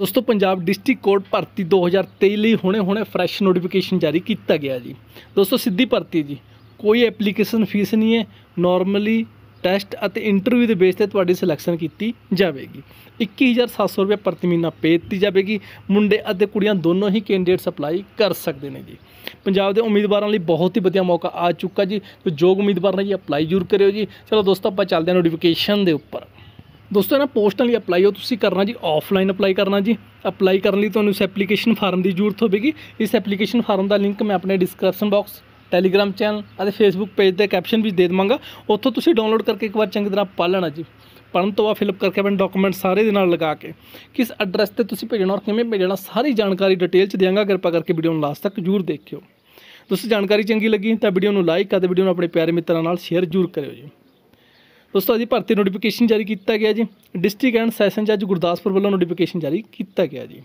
ਦੋਸਤੋ Punjab district court ਭਰਤੀ 2023 ਲਈ ਹੁਣੇ-ਹੁਣੇ ਫਰੈਸ਼ ਨੋਟੀਫਿਕੇਸ਼ਨ ਜਾਰੀ ਕੀਤਾ ਗਿਆ ਜੀ ਦੋਸਤੋ ਸਿੱਧੀ ਭਰਤੀ ਜੀ ਕੋਈ ਐਪਲੀਕੇਸ਼ਨ ਫੀਸ ਨਹੀਂ ਹੈ ਨਾਰਮਲੀ ਟੈਸਟ ਅਤੇ ਇੰਟਰਵਿਊ ਦੇ ਬੇਸ ਤੇ ਤੁਹਾਡੀ ਸਿਲੈਕਸ਼ਨ ਕੀਤੀ ਜਾਵੇਗੀ 21700 ਰੁਪਏ ਪ੍ਰਤੀ ਮਹੀਨਾ ਪੇ ਦਿੱਤੀ ਜਾਵੇਗੀ ਮੁੰਡੇ ਅਤੇ ਕੁੜੀਆਂ ਦੋਨੋਂ ਹੀ ਕੈਂਡੀਡੇਟਸ ਅਪਲਾਈ ਕਰ ਸਕਦੇ ਨੇ ਜੀ ਪੰਜਾਬ ਦੇ ਉਮੀਦਵਾਰਾਂ ਲਈ ਬਹੁਤ ਹੀ ਵਧੀਆ ਮੌਕਾ ਆ ਚੁੱਕਾ ਜੀ ਜੋ ਉਮੀਦਵਾਰ ਨੇ ਜੀ ਅਪਲਾਈ ਜ਼ਰੂਰ ਕਰਿਓ ਜੀ ਚਲੋ ਦੋਸਤੋ ਆਪਾਂ ਚੱਲਦੇ ਹਾਂ ਨੋਟੀਫਿਕੇਸ਼ਨ ਦੇ ਉੱਪਰ ਦੋਸਤੋ ਇਹਨਾਂ ਪੋਸਟਾਂ ਲਈ ਅਪਲਾਈ ਹੋ ਤੁਸੀਂ ਕਰਨਾ ਜੀ ਆਫਲਾਈਨ ਅਪਲਾਈ ਕਰਨਾ ਜੀ ਅਪਲਾਈ ਕਰਨ ਲਈ ਤੁਹਾਨੂੰ ਇਸ ਐਪਲੀਕੇਸ਼ਨ ਫਾਰਮ ਦੀ ਜ਼ਰੂਰਤ ਹੋਵੇਗੀ ਇਸ ਐਪਲੀਕੇਸ਼ਨ ਫਾਰਮ ਦਾ ਲਿੰਕ ਮੈਂ ਆਪਣੇ ਡਿਸਕ੍ਰਿਪਸ਼ਨ ਬਾਕਸ ਟੈਲੀਗ੍ਰਾਮ ਚੈਨਲ ਅਤੇ ਫੇਸਬੁੱਕ ਪੇਜ ਦੇ ਕੈਪਸ਼ਨ ਵਿੱਚ ਦੇ ਦਵਾਂਗਾ ਉੱਥੋਂ ਤੁਸੀਂ ਡਾਊਨਲੋਡ ਕਰਕੇ ਇੱਕ ਵਾਰ ਚੰਗੀ ਤਰ੍ਹਾਂ ਪੜ੍ਹ ਲੈਣਾ ਜੀ ਪੜਨ ਤੋਂ ਬਾਅਦ ਫਿਲਪ ਕਰਕੇ ਆਪਣੇ ਡਾਕੂਮੈਂਟ ਸਾਰੇ ਦੇ ਨਾਲ ਲਗਾ ਕੇ ਕਿਸ ਐਡਰੈਸ ਤੇ ਤੁਸੀਂ ਭੇਜਣਾ ਔਰ ਕਿਵੇਂ ਭੇਜਣਾ ਸਾਰੀ ਜਾਣਕਾਰੀ ਡਿਟੇਲ ਚ ਦਿਆਂਗਾ ਕਿਰਪਾ ਕਰਕੇ ਵੀਡੀਓ ਨੂੰ ਲਾਸਟ ਤੱਕ ਜ਼ਰੂਰ ਦੇਖਿਓ ਦੋਸਤੋ ਜਾਣਕਾਰੀ ਚੰਗੀ ਲੱਗੀ ਤਾਂ ਵੀਡੀਓ ਨੂੰ ਲਾਈਕ ਅਤੇ ਵੀਡੀਓ ਨੂੰ ਆਪਣੇ ਪਿਆਰੇ ਮਿੱਤਰਾਂ ਨਾਲ ਸ਼ੇਅਰ ਜ਼ਰੂਰ ਕਰਿਓ ਜੀ ਦੋਸਤੋ ਅਜੀ ਭਰਤੀ ਨੋਟੀਫਿਕੇਸ਼ਨ ਜਾਰੀ ਕੀਤਾ ਗਿਆ ਜੀ ਡਿਸਟ੍ਰਿਕਟ ਐਂਡ ਸੈਸ਼ਨ ਜੱਜ ਗੁਰਦਾਸਪੁਰ ਵੱਲੋਂ ਨੋਟੀਫਿਕੇਸ਼ਨ ਜਾਰੀ ਕੀਤਾ ਗਿਆ ਜੀ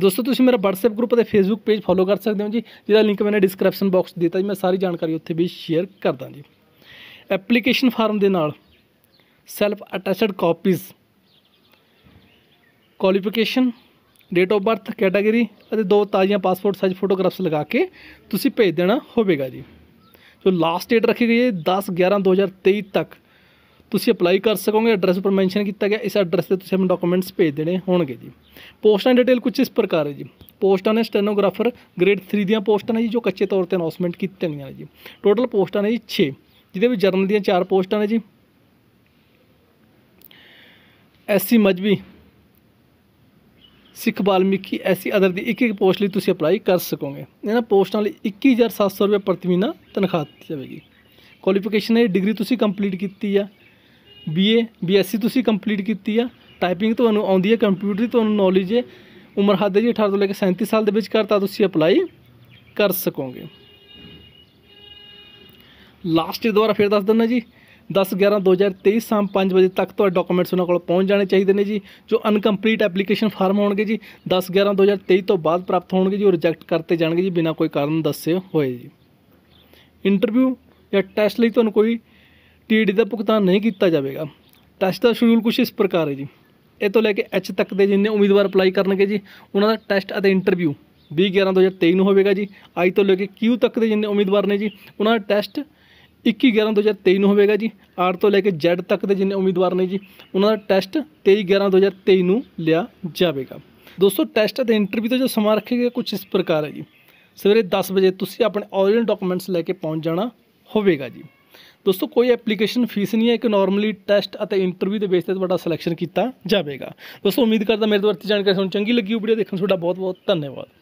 ਦੋਸਤੋ ਤੁਸੀਂ ਮੇਰਾ WhatsApp ਗਰੁੱਪ ਤੇ Facebook ਪੇਜ ਫੋਲੋ ਕਰ ਸਕਦੇ ਹੋ ਜੀ ਜਿਹਦਾ ਲਿੰਕ ਮੈਂ ਡਿਸਕ੍ਰਿਪਸ਼ਨ ਬਾਕਸ ਦਿੱਤਾ ਜੀ ਮੈਂ ਸਾਰੀ ਜਾਣਕਾਰੀ ਉੱਥੇ ਵੀ ਸ਼ੇਅਰ ਕਰਦਾ ਜੀ ਐਪਲੀਕੇਸ਼ਨ ਫਾਰਮ ਦੇ ਨਾਲ self attested copies qualification date of birth category ਅਤੇ ਦੋ ਤਾਜ਼ੀਆਂ ਪਾਸਪੋਰਟ ਸਾਈਜ਼ ਫੋਟੋਗ੍ਰਾਫਸ ਲਗਾ ਕੇ ਤੁਸੀਂ ਭੇਜ ਦੇਣਾ ਹੋਵੇਗਾ ਜੀ ਜੋ ਲਾਸਟ ਡੇਟ ਰੱਖੀ ਗਈ ਹੈ 10 11 2023 ਤੱਕ ਤੁਸੀਂ ਅਪਲਾਈ ਕਰ ਸਕੋਗੇ ਐਡਰੈਸ ਉੱਪਰ ਮੈਂਸ਼ਨ ਕੀਤਾ ਗਿਆ ਇਸ ਐਡਰੈਸ ਤੇ ਤੁਸੀਂ ਆਪਣੇ ਡਾਕੂਮੈਂਟਸ ਭੇਜ ਦੇਣੇ ਹੋਣਗੇ ਜੀ ਪੋਸਟਾਂ ਦੀ ਡਿਟੇਲ ਕੁਝ ਇਸ ਪ੍ਰਕਾਰ ਹੈ ਜੀ ਪੋਸਟਾਂ ਨੇ ਸਟੈਨੋਗ੍ਰਾਫਰ ਗ੍ਰੇਡ 3 ਦੀਆਂ ਪੋਸਟਾਂ ਨੇ ਜੀ ਜੋ ਕੱਚੇ ਤੌਰ ਤੇ ਅਨਾਉਂਸਮੈਂਟ ਕੀਤੀਆਂ ਗਈਆਂ ਨੇ ਜੀ ਟੋਟਲ ਪੋਸਟਾਂ ਨੇ ਜੀ 6 ਜਿਹਦੇ ਵਿੱਚ ਜਰਨਲ ਦੀਆਂ 4 ਪੋਸਟਾਂ ਨੇ ਜੀ ਐਸਸੀ ਮਜਬੀ ਸਿੱਖ ਬਾਲਮੀਕੀ ਐਸੀ ਅਦਰ ਦੀ ਇੱਕ ਇੱਕ ਪੋਸਟ ਲਈ ਤੁਸੀਂ ਅਪਲਾਈ ਕਰ ਸਕੋਗੇ ਇਹਨਾਂ ਪੋਸਟਾਂ ਲਈ 21700 ਰੁਪਏ ਪ੍ਰਤੀ ਮਹੀਨਾ ਤਨਖਾਹ ਦਿੱਤੀ ਜਾਵੇਗੀ ਕੁਆਲੀਫਿਕੇਸ਼ਨ ਹੈ ਡਿਗਰੀ ਤੁਸੀਂ ਕੰਪਲੀਟ ਕੀਤੀ ਆ ਬੀਏ ਬੀਐਸਸੀ ਤੁਸੀਂ ਕੰਪਲੀਟ ਕੀਤੀ ਆ ਟਾਈਪਿੰਗ ਤੁਹਾਨੂੰ ਆਉਂਦੀ ਹੈ ਕੰਪਿਊਟਰ ਦੀ ਤੁਹਾਨੂੰ ਨੌਲੇਜ ਹੈ ਉਮਰ ਹੱਦ ਜੀ 18 ਤੋਂ ਲੈ ਕੇ 37 ਸਾਲ ਦੇ ਵਿੱਚ ਕਰਤਾ ਤੁਸੀਂ ਅਪਲਾਈ ਕਰ ਸਕੋਗੇ ਲਾਸਟ ਦੇ ਦੁਬਾਰਾ ਫਿਰ ਦੱਸ ਦਿੰਦਾ ਜੀ 10 11 2023 ਸ਼ਾਮ 5 ਵਜੇ ਤੱਕ ਤੁਹਾਡੇ ਡਾਕੂਮੈਂਟਸ ਉਹਨਾਂ ਕੋਲ ਪਹੁੰਚ ਜਾਣੇ ਚਾਹੀਦੇ ਨੇ ਜੀ ਜੋ ਅਨਕੰਪਲੀਟ ਐਪਲੀਕੇਸ਼ਨ ਫਾਰਮ ਹੋਣਗੇ ਜੀ 10 11 2023 ਤੋਂ ਬਾਅਦ ਪ੍ਰਾਪਤ ਹੋਣਗੇ ਜੀ ਉਹ ਰਿਜੈਕਟ ਕਰਤੇ ਜਾਣਗੇ ਜੀ ਬਿਨਾਂ ਕੋਈ ਕਾਰਨ ਦੱਸੇ ਹੋਏ ਜੀ ਇੰਟਰਵਿਊ ਜਾਂ ਟੈਸਟ ਲਈ ਤੁਹਾਨੂੰ ਕੋਈ ਟੀਡੀ ਦਾ ਭੁਗਤਾਨ ਨਹੀਂ ਕੀਤਾ ਜਾਵੇਗਾ ਟੈਸਟ ਦਾ ਸ਼ਡਿਊਲ ਕੁਝ ਇਸ ਪ੍ਰਕਾਰ ਹੈ ਜੀ ਇਹ ਤੋਂ ਲੈ ਕੇ ਐਚ ਤੱਕ ਦੇ ਜਿੰਨੇ ਉਮੀਦਵਾਰ ਅਪਲਾਈ ਕਰਨਗੇ ਜੀ ਉਹਨਾਂ ਦਾ ਟੈਸਟ ਅਤੇ ਇੰਟਰਵਿਊ 20 11 2023 ਨੂੰ ਹੋਵੇਗਾ ਜੀ ਆਈ ਤੋਂ ਲੈ ਕੇ ਕਿਊ ਤੱਕ ਦੇ ਜਿੰਨੇ ਉਮੀਦਵਾਰ ਨੇ ਜੀ ਉਹਨਾਂ ਦਾ ਟੈਸਟ 21 11 2023 ਨੂੰ ਹੋਵੇਗਾ ਜੀ ਆਰ ਤੋਂ ਲੈ ਕੇ ਜ਼ੈਡ ਤੱਕ ਦੇ ਜਿੰਨੇ ਉਮੀਦਵਾਰ ਨੇ ਜੀ ਉਹਨਾਂ ਦਾ ਟੈਸਟ 23 11 2023 ਨੂੰ ਲਿਆ ਜਾਵੇਗਾ ਦੋਸਤੋ ਟੈਸਟ ਅਤੇ ਇੰਟਰਵਿਊ ਤੋਂ ਜੋ ਸਮਾਂ ਰੱਖਿਆ ਗਿਆ ਕੁਝ ਇਸ ਪ੍ਰਕਾਰ ਹੈ ਜੀ ਸਵੇਰੇ 10 ਵਜੇ ਤੁਸੀਂ ਆਪਣੇ ਓਰੀਜਨਲ ਡਾਕੂਮੈਂਟਸ ਲੈ ਕੇ ਪਹੁੰਚ ਜਾਣਾ ਹੋਵੇਗਾ ਜੀ ਦੋਸਤੋ ਕੋਈ ਐਪਲੀਕੇਸ਼ਨ ਫੀਸ ਨਹੀਂ ਹੈ ਕਿ ਨਾਰਮਲੀ ਟੈਸਟ ਅਤੇ ਇੰਟਰਵਿਊ ਦੇ ਬੇਸ ਤੇ ਤੁਹਾਡਾ ਸਿਲੈਕਸ਼ਨ ਕੀਤਾ ਜਾਵੇਗਾ ਦੋਸਤੋ ਉਮੀਦ ਕਰਦਾ ਮੇਰੇ ਦੁਆਰਾ ਜਾਣਕਾਰੀ ਤੁਹਾਨੂੰ ਚੰਗੀ ਲੱਗੀ ਵੀਡੀਓ ਦੇਖਣ ਤੁਹਾਡਾ ਬਹੁਤ ਬਹੁਤ ਧੰਨਵਾਦ